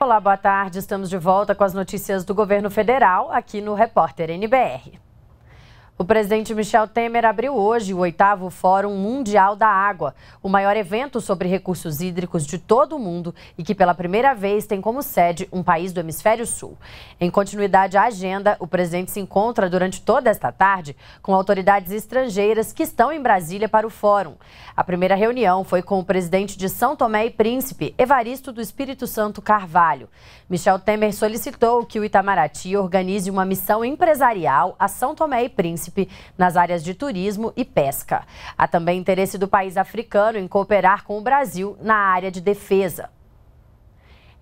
Olá, boa tarde. Estamos de volta com as notícias do governo federal aqui no Repórter NBR. O presidente Michel Temer abriu hoje o oitavo Fórum Mundial da Água, o maior evento sobre recursos hídricos de todo o mundo e que pela primeira vez tem como sede um país do hemisfério sul. Em continuidade à agenda, o presidente se encontra durante toda esta tarde com autoridades estrangeiras que estão em Brasília para o fórum. A primeira reunião foi com o presidente de São Tomé e Príncipe, Evaristo do Espírito Santo Carvalho. Michel Temer solicitou que o Itamaraty organize uma missão empresarial a São Tomé e Príncipe Príncipe nas áreas de turismo e pesca. Há também interesse do país africano em cooperar com o Brasil na área de defesa.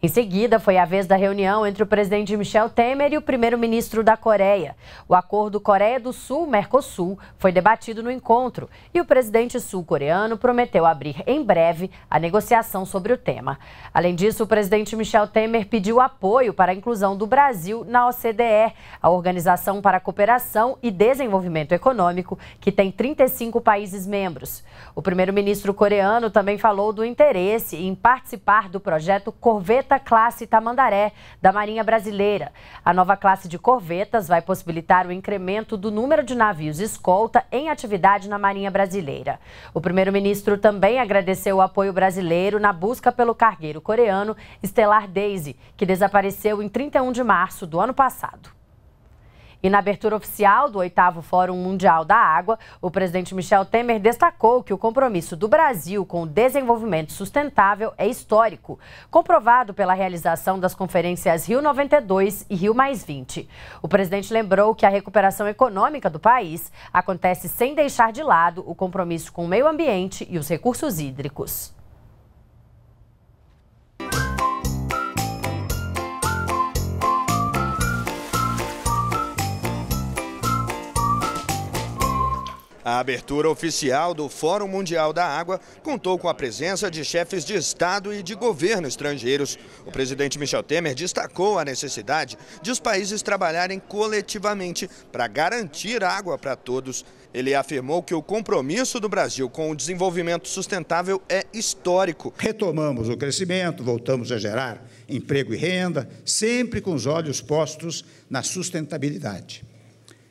Em seguida, foi a vez da reunião entre o presidente Michel Temer e o primeiro-ministro da Coreia. O acordo Coreia do Sul-Mercosul foi debatido no encontro e o presidente sul-coreano prometeu abrir em breve a negociação sobre o tema. Além disso, o presidente Michel Temer pediu apoio para a inclusão do Brasil na OCDE, a Organização para a Cooperação e Desenvolvimento Econômico, que tem 35 países membros. O primeiro-ministro coreano também falou do interesse em participar do projeto Corvette corveta classe Tamandaré da Marinha Brasileira. A nova classe de corvetas vai possibilitar o incremento do número de navios escolta em atividade na Marinha Brasileira. O primeiro-ministro também agradeceu o apoio brasileiro na busca pelo cargueiro coreano Stellar Daisy, que desapareceu em 31 de março do ano passado. E na abertura oficial do oitavo Fórum Mundial da Água, o presidente Michel Temer destacou que o compromisso do Brasil com o desenvolvimento sustentável é histórico, comprovado pela realização das conferências Rio 92 e Rio O presidente lembrou que a recuperação econômica do país acontece sem deixar de lado o compromisso com o meio ambiente e os recursos hídricos. A abertura oficial do Fórum Mundial da Água contou com a presença de chefes de Estado e de governo estrangeiros. O presidente Michel Temer destacou a necessidade de os países trabalharem coletivamente para garantir água para todos. Ele afirmou que o compromisso do Brasil com o desenvolvimento sustentável é histórico. Retomamos o crescimento, voltamos a gerar emprego e renda, sempre com os olhos postos na sustentabilidade.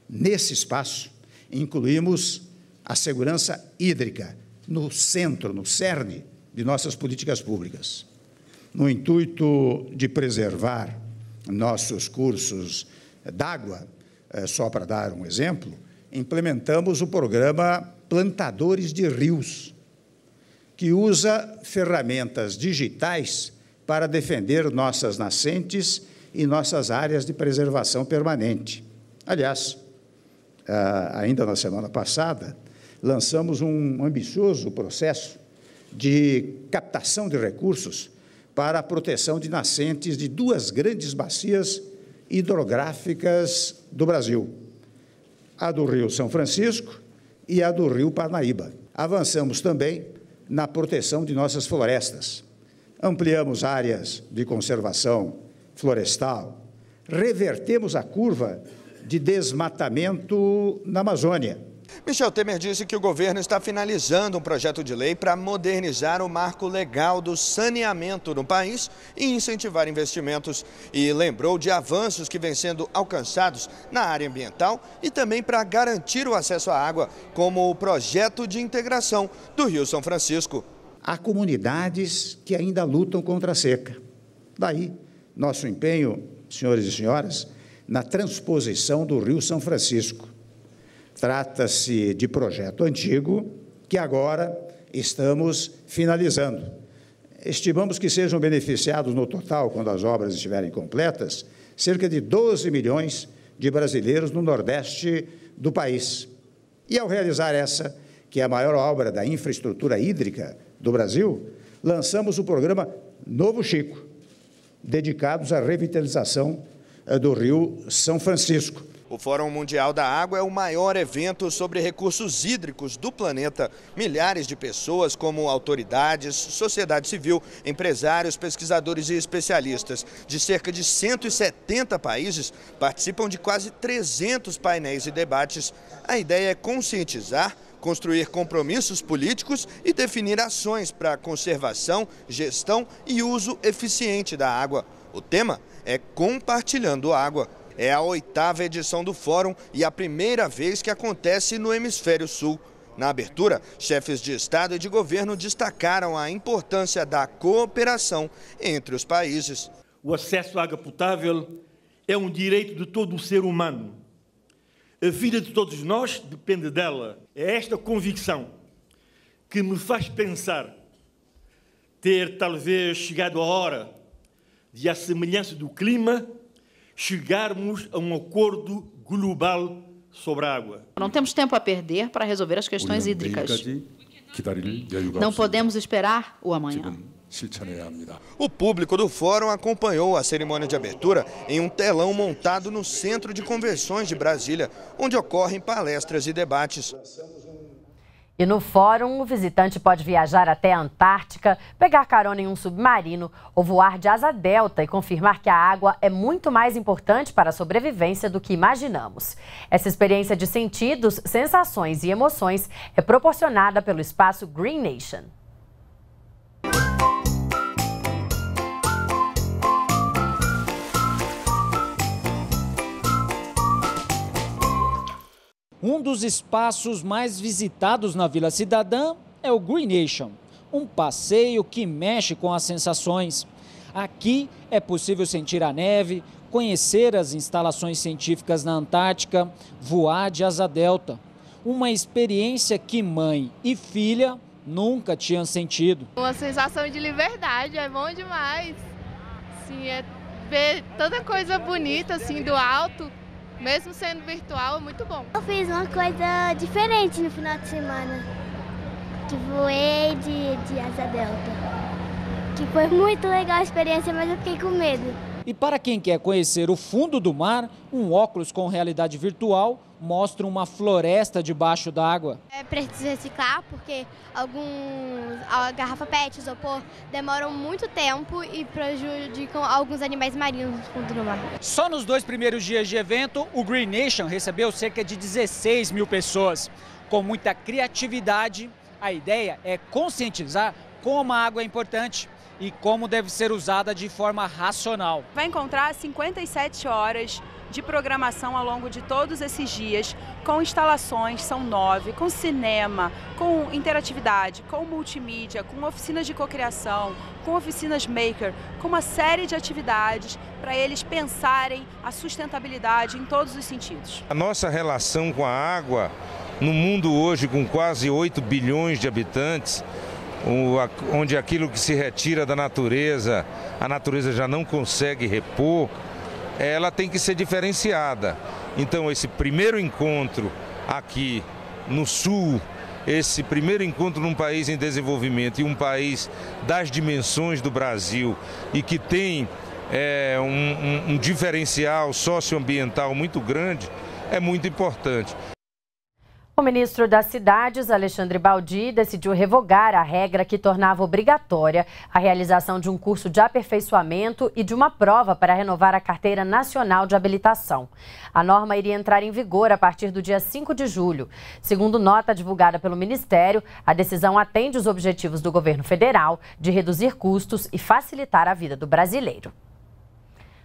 Nesse espaço, incluímos a segurança hídrica no centro, no cerne de nossas políticas públicas, no intuito de preservar nossos cursos d'água, eh, só para dar um exemplo, implementamos o programa Plantadores de Rios, que usa ferramentas digitais para defender nossas nascentes e nossas áreas de preservação permanente. Aliás, ah, ainda na semana passada, lançamos um ambicioso processo de captação de recursos para a proteção de nascentes de duas grandes bacias hidrográficas do Brasil, a do Rio São Francisco e a do Rio Parnaíba. Avançamos também na proteção de nossas florestas. Ampliamos áreas de conservação florestal, revertemos a curva de desmatamento na Amazônia Michel Temer disse que o governo está finalizando um projeto de lei para modernizar o marco legal do saneamento no país e incentivar investimentos. E lembrou de avanços que vêm sendo alcançados na área ambiental e também para garantir o acesso à água, como o projeto de integração do Rio São Francisco. Há comunidades que ainda lutam contra a seca. Daí, nosso empenho, senhores e senhoras, na transposição do Rio São Francisco Trata-se de projeto antigo que agora estamos finalizando. Estimamos que sejam beneficiados no total, quando as obras estiverem completas, cerca de 12 milhões de brasileiros no Nordeste do país. E ao realizar essa, que é a maior obra da infraestrutura hídrica do Brasil, lançamos o programa Novo Chico, dedicados à revitalização eh, do Rio São Francisco. O Fórum Mundial da Água é o maior evento sobre recursos hídricos do planeta. Milhares de pessoas, como autoridades, sociedade civil, empresários, pesquisadores e especialistas de cerca de 170 países, participam de quase 300 painéis e debates. A ideia é conscientizar construir compromissos políticos e definir ações para conservação, gestão e uso eficiente da água. O tema é compartilhando água. É a oitava edição do fórum e a primeira vez que acontece no Hemisfério Sul. Na abertura, chefes de Estado e de governo destacaram a importância da cooperação entre os países. O acesso à água potável é um direito de todo o ser humano. A vida de todos nós depende dela. É esta convicção que me faz pensar ter talvez chegado a hora de, à semelhança do clima, chegarmos a um acordo global sobre a água. Não temos tempo a perder para resolver as questões hídricas. Não podemos esperar o amanhã. O público do fórum acompanhou a cerimônia de abertura em um telão montado no Centro de Convenções de Brasília, onde ocorrem palestras e debates. E no fórum, o visitante pode viajar até a Antártica, pegar carona em um submarino ou voar de asa delta e confirmar que a água é muito mais importante para a sobrevivência do que imaginamos. Essa experiência de sentidos, sensações e emoções é proporcionada pelo espaço Green Nation. Um dos espaços mais visitados na Vila Cidadã é o Green Nation, um passeio que mexe com as sensações. Aqui é possível sentir a neve, conhecer as instalações científicas na Antártica, voar de asa delta. Uma experiência que mãe e filha nunca tinham sentido. Uma sensação de liberdade, é bom demais. Sim, é ver tanta coisa bonita assim do alto mesmo sendo virtual, é muito bom. Eu fiz uma coisa diferente no final de semana, que voei de, de asa delta, que foi muito legal a experiência, mas eu fiquei com medo. E para quem quer conhecer o fundo do mar, um óculos com realidade virtual mostra uma floresta debaixo d'água. É preciso reciclar porque alguns a garrafa PET, isopor demoram muito tempo e prejudicam alguns animais marinhos no fundo do mar. Só nos dois primeiros dias de evento, o Green Nation recebeu cerca de 16 mil pessoas. Com muita criatividade, a ideia é conscientizar como a água é importante e como deve ser usada de forma racional. Vai encontrar 57 horas de programação ao longo de todos esses dias, com instalações, são nove, com cinema, com interatividade, com multimídia, com oficinas de cocriação, com oficinas maker, com uma série de atividades para eles pensarem a sustentabilidade em todos os sentidos. A nossa relação com a água, no mundo hoje com quase 8 bilhões de habitantes, onde aquilo que se retira da natureza, a natureza já não consegue repor, ela tem que ser diferenciada. Então, esse primeiro encontro aqui no Sul, esse primeiro encontro num país em desenvolvimento e um país das dimensões do Brasil e que tem é, um, um, um diferencial socioambiental muito grande, é muito importante. O ministro das Cidades, Alexandre Baldi, decidiu revogar a regra que tornava obrigatória a realização de um curso de aperfeiçoamento e de uma prova para renovar a Carteira Nacional de Habilitação. A norma iria entrar em vigor a partir do dia 5 de julho. Segundo nota divulgada pelo Ministério, a decisão atende os objetivos do governo federal de reduzir custos e facilitar a vida do brasileiro.